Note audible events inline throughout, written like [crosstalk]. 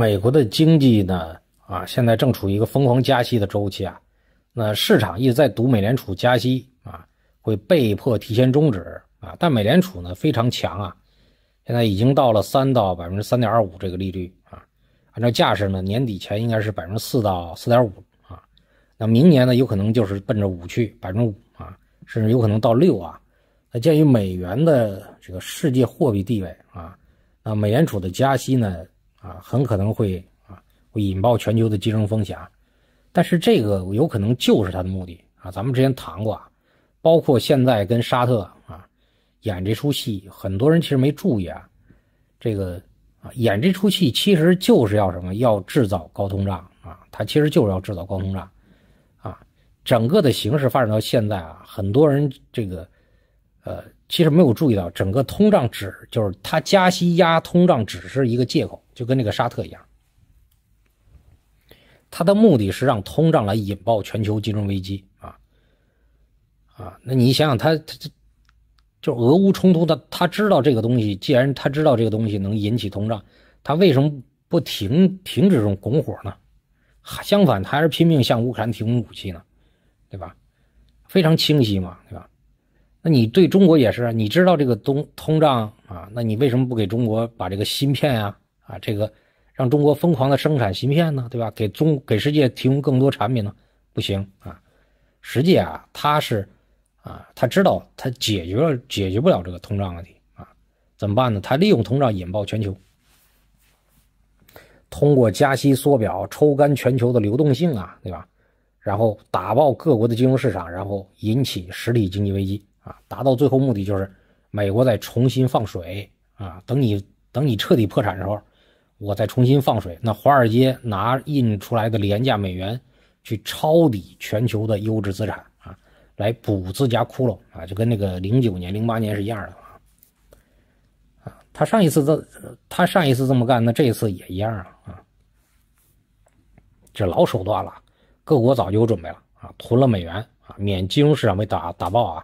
美国的经济呢，啊，现在正处于一个疯狂加息的周期啊，那市场一直在赌美联储加息啊会被迫提前终止啊，但美联储呢非常强啊，现在已经到了三到百分之三点二五这个利率啊，按照架势呢年底前应该是百分之四到四点五啊，那明年呢有可能就是奔着五去百分之五啊，甚至有可能到六啊，那鉴于美元的这个世界货币地位啊，那美联储的加息呢？啊，很可能会啊，会引爆全球的金融风险啊。但是这个有可能就是他的目的啊。咱们之前谈过啊，包括现在跟沙特啊演这出戏，很多人其实没注意啊。这个啊，演这出戏其实就是要什么？要制造高通胀啊。他其实就是要制造高通胀啊。整个的形势发展到现在啊，很多人这个呃，其实没有注意到，整个通胀只就是它加息压通胀只是一个借口。就跟那个沙特一样，他的目的是让通胀来引爆全球金融危机啊啊！那你想想，他他这就俄乌冲突，他他知道这个东西，既然他知道这个东西能引起通胀，他为什么不停停止这种拱火呢？相反，他还是拼命向乌克兰提供武器呢，对吧？非常清晰嘛，对吧？那你对中国也是，你知道这个东通胀啊，那你为什么不给中国把这个芯片呀？啊，这个让中国疯狂的生产芯片呢，对吧？给中给世界提供更多产品呢，不行啊！实际啊，他是啊，他知道他解决了解决不了这个通胀问题啊，怎么办呢？他利用通胀引爆全球，通过加息缩表抽干全球的流动性啊，对吧？然后打爆各国的金融市场，然后引起实体经济危机啊，达到最后目的就是美国再重新放水啊，等你等你彻底破产的时候。我再重新放水，那华尔街拿印出来的廉价美元去抄底全球的优质资产啊，来补自家窟窿啊，就跟那个零九年、零八年是一样的啊。他上一次这，他上一次这么干，那这一次也一样啊啊，这老手段了，各国早就有准备了啊，囤了美元啊，免金融市场被打打爆啊，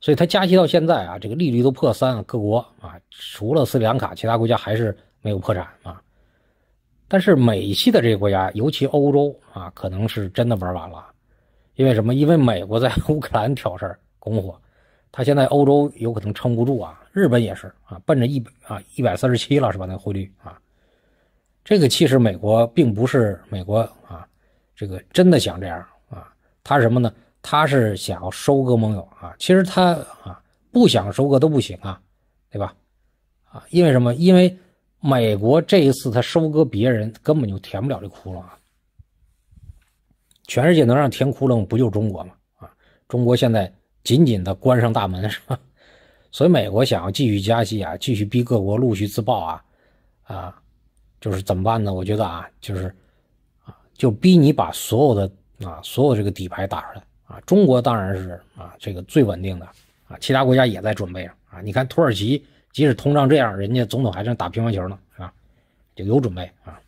所以他加息到现在啊，这个利率都破三，各国啊，除了斯里兰卡，其他国家还是没有破产啊。但是美系的这个国家，尤其欧洲啊，可能是真的玩完了，因为什么？因为美国在乌克兰挑事儿拱火，他现在欧洲有可能撑不住啊，日本也是啊，奔着一啊一百四十七了是吧？那个汇率啊，这个其实美国并不是美国啊，这个真的想这样啊，他是什么呢？他是想要收割盟友啊，其实他啊不想收割都不行啊，对吧？啊，因为什么？因为。美国这一次他收割别人根本就填不了这窟窿啊！全世界能让填窟窿不就中国吗？啊，中国现在紧紧的关上大门是吧？[laughs] 所以美国想要继续加息啊，继续逼各国陆续自爆啊啊，就是怎么办呢？我觉得啊，就是啊，就逼你把所有的啊，所有这个底牌打出来啊！中国当然是啊，这个最稳定的啊，其他国家也在准备啊，你看土耳其。即使通胀这样，人家总统还在打乒乓球呢，啊，就有准备啊，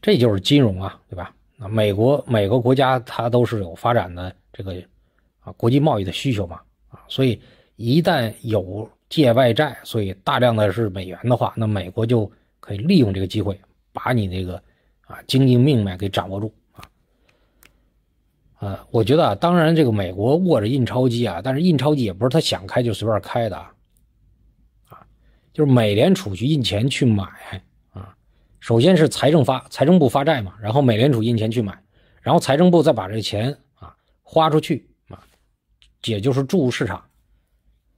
这就是金融啊，对吧？那美国每个国家它都是有发展的这个啊国际贸易的需求嘛，啊，所以一旦有借外债，所以大量的是美元的话，那美国就可以利用这个机会把你那个啊经济命脉给掌握住。呃，我觉得啊，当然这个美国握着印钞机啊，但是印钞机也不是他想开就随便开的啊，就是美联储去印钱去买啊，首先是财政发财政部发债嘛，然后美联储印钱去买，然后财政部再把这钱啊花出去啊，也就是注入市场。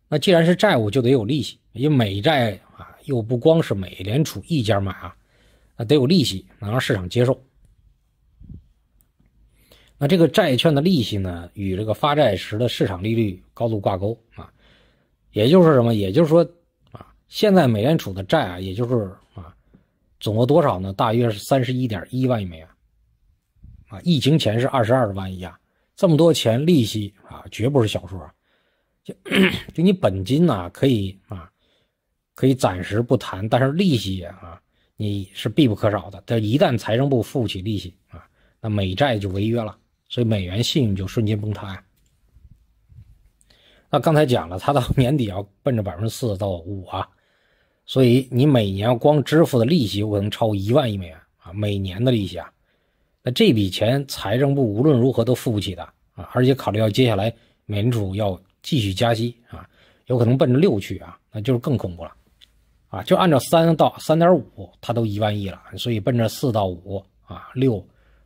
那既然是债务，就得有利息，因为美债啊又不光是美联储一家买啊，那得有利息，能让市场接受。那这个债券的利息呢，与这个发债时的市场利率高度挂钩啊，也就是什么？也就是说啊，现在美联储的债啊，也就是啊，总额多少呢？大约是三十一点一万亿美元啊，疫情前是二十二万亿啊，这么多钱利息啊，绝不是小数啊，就就你本金呢可以啊，可以暂时不谈，但是利息啊，你是必不可少的。但一旦财政部付不起利息啊，那美债就违约了。所以美元信用就瞬间崩塌。那刚才讲了，它到 [laughs] 年底要奔着百分之四到五啊，所以你每年光支付的利息有可能超一万亿美元啊，每年的利息啊，那这笔钱财政部无论如何都付不起的啊，而且考虑到接下来美联储要继续加息啊，有可能奔着六去啊，那就是更恐怖了啊，就按照三到三点五，它都一万亿了，所以奔着四到五啊，六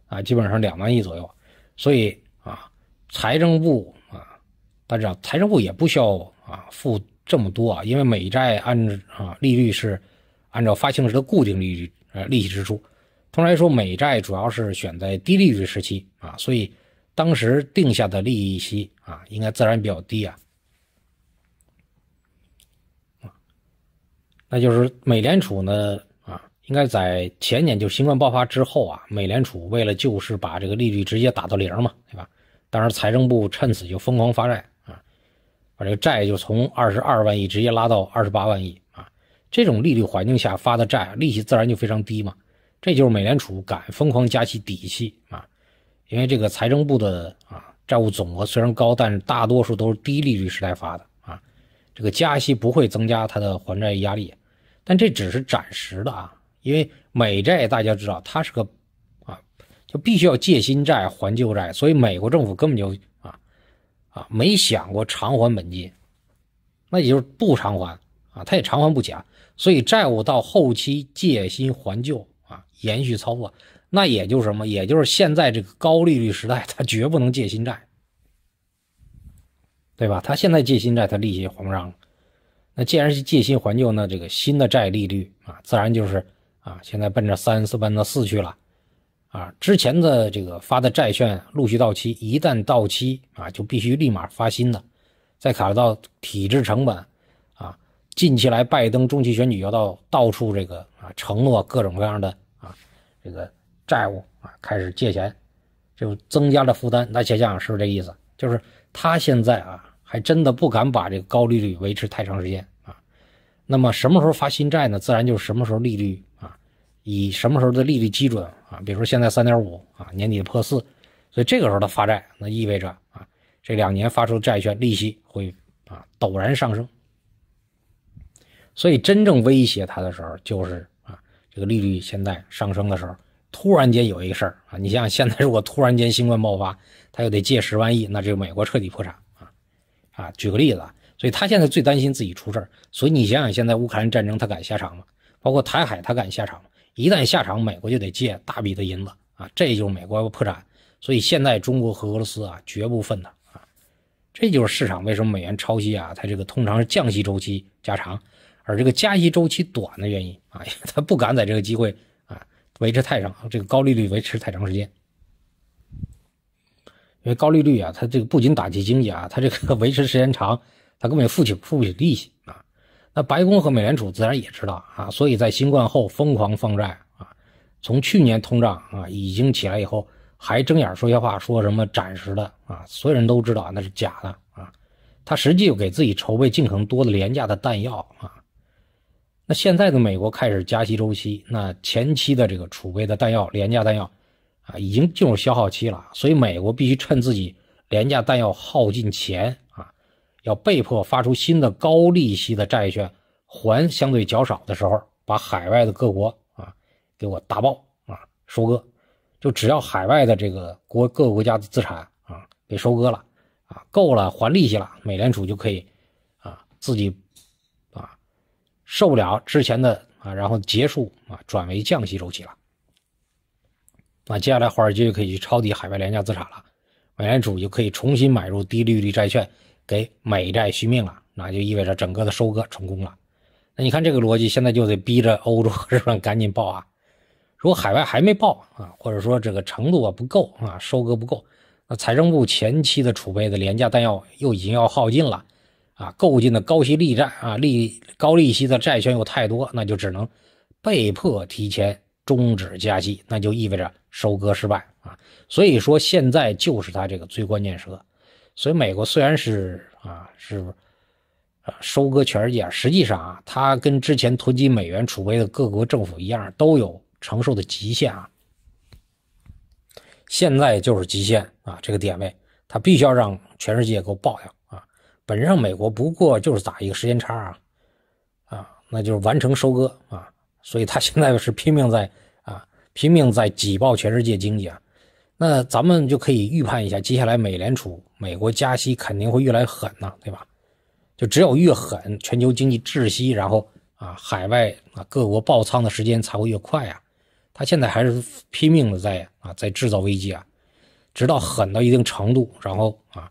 啊，基本上两万亿左右。所以啊，财政部啊，大家知道财政部也不需要啊付这么多啊，因为美债按啊利率是按照发行时的固定利率呃利息支出。通常来说，美债主要是选在低利率时期啊，所以当时定下的利息啊应该自然比较低啊。那就是美联储呢。应该在前年就新冠爆发之后啊，美联储为了就是把这个利率直接打到零嘛，对吧？当时财政部趁此就疯狂发债啊，把这个债就从二十二万亿直接拉到二十八万亿啊。这种利率环境下发的债，利息自然就非常低嘛。这就是美联储敢疯狂加息底气啊，因为这个财政部的啊债务总额虽然高，但是大多数都是低利率时代发的啊，这个加息不会增加它的还债压力。但这只是暂时的啊。因为美债大家知道，它是个，啊，就必须要借新债还旧债，所以美国政府根本就啊啊没想过偿还本金，那也就是不偿还啊，他也偿还不起啊，所以债务到后期借新还旧啊，延续操作，那也就是什么，也就是现在这个高利率时代，他绝不能借新债，对吧？他现在借新债，他利息还上了。那既然是借新还旧，那这个新的债利率啊，自然就是。啊，现在奔着三四奔到四去了，啊，之前的这个发的债券陆续到期，一旦到期啊，就必须立马发新的，再考虑到体制成本，啊，近期来拜登中期选举要到到处这个啊，承诺各种各样的啊，这个债务啊，开始借钱，就增加了负担，那现象是不是这意思？就是他现在啊，还真的不敢把这个高利率维持太长时间。那么什么时候发新债呢？自然就是什么时候利率啊，以什么时候的利率基准啊，比如说现在三点五啊，年底破四，所以这个时候的发债，那意味着啊，这两年发出债券利息会啊陡然上升。所以真正威胁它的时候，就是啊这个利率现在上升的时候，突然间有一个事儿啊，你像现在如果突然间新冠爆发，它又得借十万亿，那这个美国彻底破产啊啊！举个例子。所以他现在最担心自己出事儿，所以你想想，现在乌克兰战争他敢下场吗？包括台海他敢下场吗？一旦下场，美国就得借大笔的银子啊，这就是美国要破产。所以现在中国和俄罗斯啊，绝不分他啊，这就是市场为什么美元超息啊，它这个通常是降息周期加长，而这个加息周期短的原因啊，[laughs] 它不敢在这个机会啊维持太长，这个高利率维持太长时间，因为高利率啊，它这个不仅打击经济啊，它这个 [laughs] 维持时间长。他根本付起付不起利息啊！那白宫和美联储自然也知道啊，所以在新冠后疯狂放债啊，从去年通胀啊已经起来以后，还睁眼说瞎话，说什么暂时的啊，所有人都知道那是假的啊，他实际给自己筹备尽可能多的廉价的弹药啊。那现在的美国开始加息周期，那前期的这个储备的弹药、廉价弹药啊，已经进入消耗期了，所以美国必须趁自己廉价弹药耗尽前。要被迫发出新的高利息的债券，还相对较少的时候，把海外的各国啊给我打爆啊，收割，就只要海外的这个国各个国家的资产啊给收割了啊，够了还利息了，美联储就可以啊自己啊受不了之前的啊，然后结束啊转为降息周期了，那接下来华尔街就可以去抄底海外廉价资产了，美联储就可以重新买入低利率债券。给美债续命了，那就意味着整个的收割成功了。那你看这个逻辑，现在就得逼着欧洲和日本赶紧报啊！如果海外还没报啊，或者说这个程度啊不够啊，收割不够，那财政部前期的储备的廉价弹药又已经要耗尽了啊，购进的高息利债啊利高利息的债券又太多，那就只能被迫提前终止加息，那就意味着收割失败啊！所以说现在就是他这个最关键时刻。所以，美国虽然是啊，是啊，收割全世界，实际上啊，它跟之前囤积美元储备的各国政府一样，都有承受的极限啊。现在就是极限啊，这个点位，它必须要让全世界给我爆掉啊。本身美国不过就是打一个时间差啊，啊，那就是完成收割啊。所以它现在是拼命在啊，拼命在挤爆全世界经济啊。那咱们就可以预判一下，接下来美联储美国加息肯定会越来狠呐，对吧？就只有越狠，全球经济窒息，然后啊，海外啊各国爆仓的时间才会越快啊。他现在还是拼命的在啊在制造危机啊，直到狠到一定程度，然后啊，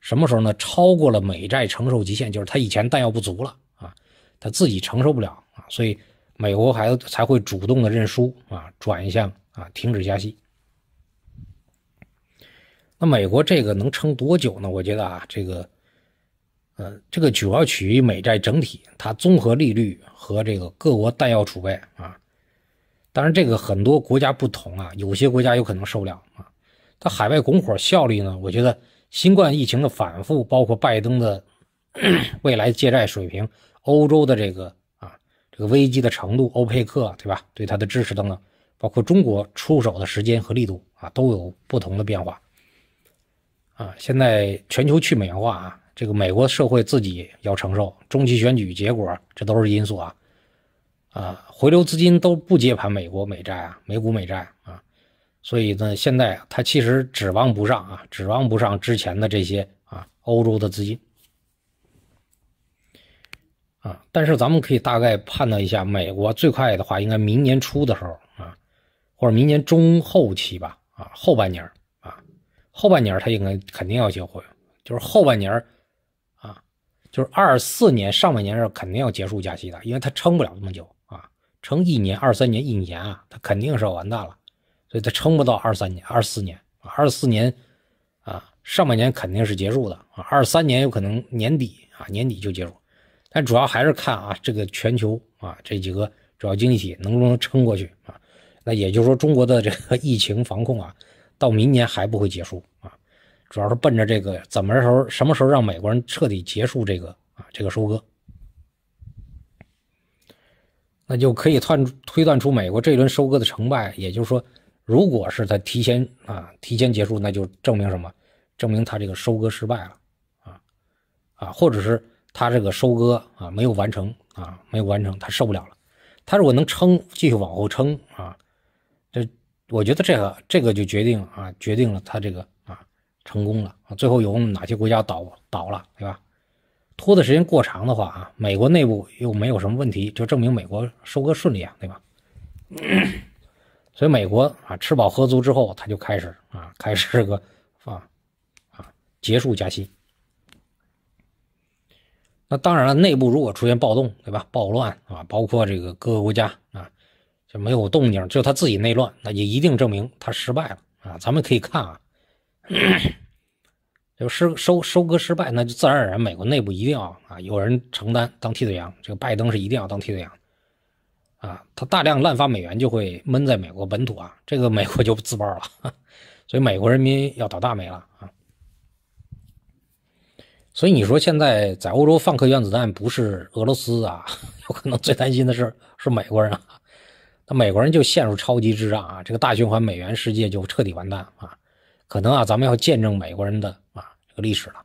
什么时候呢？超过了美债承受极限，就是他以前弹药不足了啊，他自己承受不了啊，所以美国孩子才会主动的认输啊，转向啊停止加息。那美国这个能撑多久呢？我觉得啊，这个，呃，这个主要取决于美债整体，它综合利率和这个各国弹药储备啊。当然，这个很多国家不同啊，有些国家有可能受不了啊。它海外拱火效率呢？我觉得新冠疫情的反复，包括拜登的 [clears throat] 未来借债水平，欧洲的这个啊，这个危机的程度，欧佩克对吧？对它的支持等等，包括中国出手的时间和力度啊，都有不同的变化。啊，现在全球去美元化啊，这个美国社会自己要承受中期选举结果，这都是因素啊。啊，回流资金都不接盘美国美债啊，美股美债啊，所以呢，现在啊，他其实指望不上啊，指望不上之前的这些啊，欧洲的资金啊。但是咱们可以大概判断一下，美国最快的话应该明年初的时候啊，或者明年中后期吧，啊，后半年。后半年他应该肯定要结婚，就是后半年，啊，就是二四年上半年是肯定要结束假期的，因为他撑不了那么久啊，撑一年、二三年、一年啊，他肯定是要完蛋了，所以他撑不到二三年、二四年，二四年，啊，上半年肯定是结束的啊，二三年有可能年底啊，年底就结束，但主要还是看啊，这个全球啊这几个主要经济体能不能撑过去啊，那也就是说中国的这个疫情防控啊。到明年还不会结束啊，主要是奔着这个怎么时候什么时候让美国人彻底结束这个啊这个收割，那就可以判推断出美国这一轮收割的成败。也就是说，如果是他提前啊提前结束，那就证明什么？证明他这个收割失败了啊啊，或者是他这个收割啊没有完成啊没有完成，他受不了了。他如果能撑，继续往后撑啊。我觉得这个这个就决定啊，决定了他这个啊成功了最后有哪些国家倒倒了，对吧？拖的时间过长的话啊，美国内部又没有什么问题，就证明美国收割顺利啊，对吧？[coughs] 所以美国啊吃饱喝足之后，他就开始啊开始这个啊啊结束加息。那当然了，内部如果出现暴动，对吧？暴乱啊，包括这个各个国家。就没有动静，就他自己内乱，那也一定证明他失败了啊！咱们可以看啊，[clears throat] 就失收收割失败，那就自然而然美国内部一定要啊有人承担当替罪羊，这个拜登是一定要当替罪羊啊！他大量滥发美元就会闷在美国本土啊，这个美国就自爆了，所以美国人民要倒大霉了啊！所以你说现在在欧洲放颗原子弹不是俄罗斯啊，[laughs] 有可能最担心的是是美国人啊！那美国人就陷入超级滞胀啊，这个大循环美元世界就彻底完蛋啊！可能啊，咱们要见证美国人的啊这个历史了，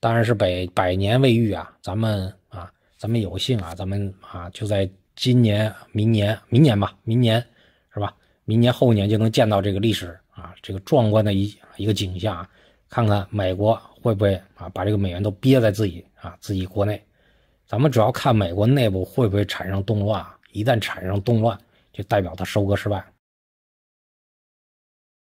当然是百百年未遇啊！咱们啊，咱们有幸啊，咱们啊就在今年、明年、明年吧，明年是吧？明年后年就能见到这个历史啊，这个壮观的一一个景象，啊，看看美国会不会啊把这个美元都憋在自己啊自己国内，咱们主要看美国内部会不会产生动乱，一旦产生动乱。就代表他收割失败。